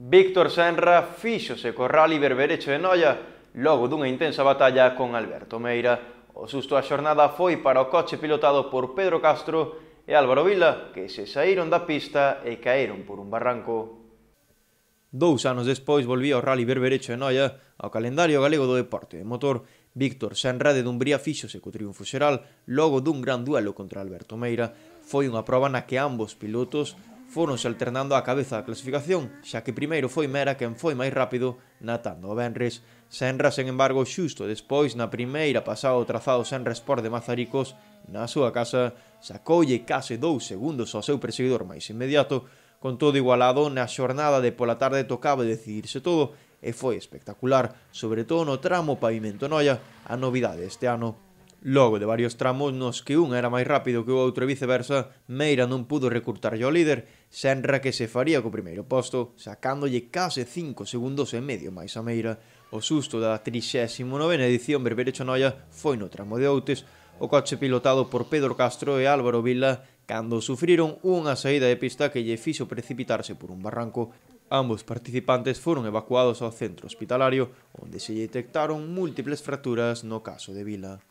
Víctor Senra fíxose co rally berberecho de Noia logo dunha intensa batalla con Alberto Meira. O susto a xornada foi para o coche pilotado por Pedro Castro e Álvaro Vila, que se saíron da pista e caeron por un barranco. Dous anos despois volvía o rally berberecho de Noia ao calendario galego do deporte de motor. Víctor de Dumbría fíxose co triunfo xeral logo dun gran duelo contra Alberto Meira. Foi unha proba na que ambos pilotos Fóronse alternando a cabeza da clasificación, xa que primeiro foi Mera quen foi máis rápido natando o Benres. Senra, sen embargo, xusto despois na primeira pasada o trazado Senra Sport de Mazaricos na súa casa, sacoulle case dous segundos ao seu perseguidor máis inmediato, con todo igualado na xornada de pola tarde tocaba decidirse todo e foi espectacular, sobre todo no tramo pavimento Noia, a novidade este ano Logo de varios tramos nos que un era máis rápido que o outro e viceversa, Meira non pudo recurtarlle ao líder, Senra que se faría co primeiro posto, sacándolle case 5 segundos e medio máis a Meira. O susto da 39 ª edición Berberecho Noia foi no tramo de Outes, o coche pilotado por Pedro Castro e Álvaro Vila cando sufriron unha saída de pista que lle fixo precipitarse por un barranco. Ambos participantes foron evacuados ao centro hospitalario, onde se detectaron múltiples fracturas no caso de Vila.